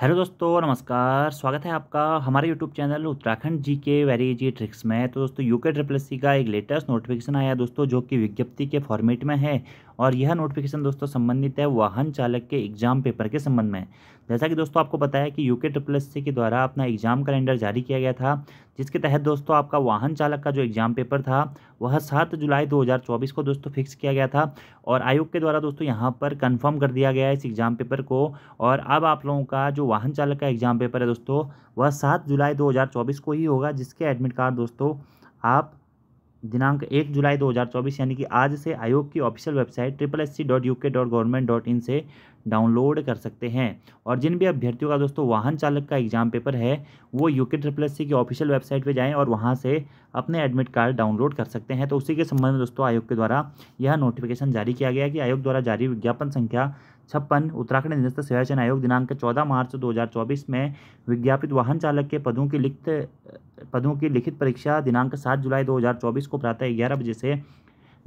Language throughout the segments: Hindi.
हेलो दोस्तों नमस्कार स्वागत है आपका हमारे YouTube channel Uttarakhand G K very G tricks में तो दोस्तों यू के ट्रिपल सी का एक लेटेस्ट नोटिफिकेशन आया दोस्तों जो कि विज्ञप्ति के फॉर्मेट में है और यह नोटिफिकेशन दोस्तों संबंधित है वाहन चालक के एग्जाम पेपर के संबंध में जैसा कि दोस्तों आपको बताया कि यू के ट्रिपल सी के द्वारा अपना एग्जाम कैलेंडर जारी किया गया था जिसके तहत दोस्तों आपका वाहन चालक का जो एग्ज़ाम पेपर था वह सात जुलाई 2024 को दोस्तों फिक्स किया गया था और आयोग के द्वारा दोस्तों यहाँ पर कंफर्म कर दिया गया है इस एग्ज़ाम पेपर को और अब आप लोगों का जो वाहन चालक का एग्ज़ाम पेपर है दोस्तों वह सात जुलाई 2024 को ही होगा जिसके एडमिट कार्ड दोस्तों आप दिनांक एक जुलाई 2024 यानी कि आज से आयोग की official website triple S C dot U K dot government dot in से डाउनलोड कर सकते हैं और जिन भी अभ्यर्थियों का दोस्तों वाहन चालक का एग्जाम पेपर है वो यू के ट्रिपल एस की ऑफिशियल वेबसाइट पर जाएँ और वहाँ से अपने एडमिट कार्ड डाउनलोड कर सकते हैं तो उसी के संबंध में दोस्तों आयोग के द्वारा यह नोटिफिकेशन जारी किया गया कि आयोग द्वारा जारी विज्ञापन संख्या छप्पन उत्तराखंड अधीनस्थ सेवाचन आयोग दिनांक 14 मार्च 2024 में विज्ञापित वाहन चालक के पदों की लिखित पदों की लिखित परीक्षा दिनांक 7 जुलाई 2024 को प्रातः ग्यारह बजे से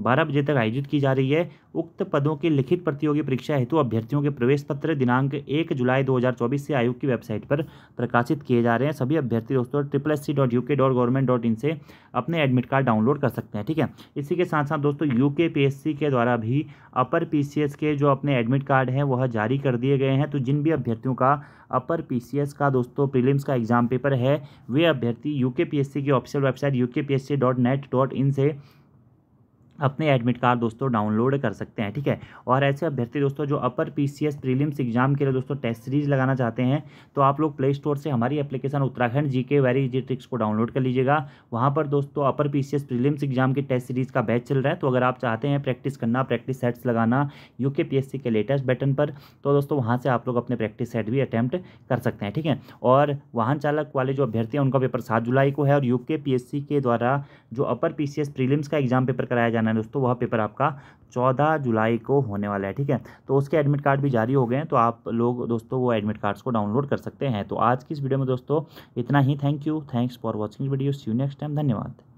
बारह बजे तक आयोजित की जा रही है उक्त पदों की लिखित प्रतियोगी परीक्षा हेतु अभ्यर्थियों के प्रवेश पत्र दिनांक एक जुलाई 2024 से आयोग की वेबसाइट पर प्रकाशित किए जा रहे हैं सभी अभ्यर्थी दोस्तों triple S C dot U K dot government dot in से अपने एडमिट कार्ड डाउनलोड कर सकते हैं ठीक है इसी के साथ साथ दोस्तों यू के पी एस सी के द्वारा भी अपर पी सी एस के जो अपने एडमिट कार्ड हैं वह जारी कर दिए गए हैं तो जिन भी अभ्यर्थियों का अपर पी सी एस का दोस्तों प्रीलिम्स का एग्जाम पेपर है वे अभ्यर्थी you K P S C की official website U K P S C dot net dot in से अपने एडमिट कार्ड दोस्तों डाउनलोड कर सकते हैं ठीक है और ऐसे अभ्यर्थी दोस्तों जो अपर पीसीएस प्रीलिम्स एग्जाम के लिए दोस्तों टेस्ट सीरीज लगाना चाहते हैं तो आप लोग प्ले स्टोर से हमारी application Uttarakhand G K very G tricks को डाउनलोड कर लीजिएगा वहाँ पर दोस्तों अपर पी प्रीलिम्स एग्जाम की टेस्ट सीरीज का बैच चल रहा है तो अगर आप चाहते हैं प्रैक्टिस करना प्रैक्टिस सेट्स लगाना यू के लेटेस्ट बटन पर तो दोस्तों वहाँ से आप लोग अपने प्रैक्टिस सेट भी अटैम्प्ट कर सकते हैं ठीक है और वाहन चालक वाले जो अभ्यर्थी हैं उनका पेपर सात जुलाई को है और यू के द्वारा जो अपर पी प्रीलिम्स का एग्जाम पेपर कराया जाना करना है दोस्तों वह पेपर आपका चौदह जुलाई को होने वाला है ठीक है तो उसके एडमिट कार्ड भी जारी हो गए हैं तो आप लोग दोस्तों वो एडमिट कार्ड्स को डाउनलोड कर सकते हैं तो आज की इस वीडियो में दोस्तों इतना ही thank you thanks for watching video see you next time धन्यवाद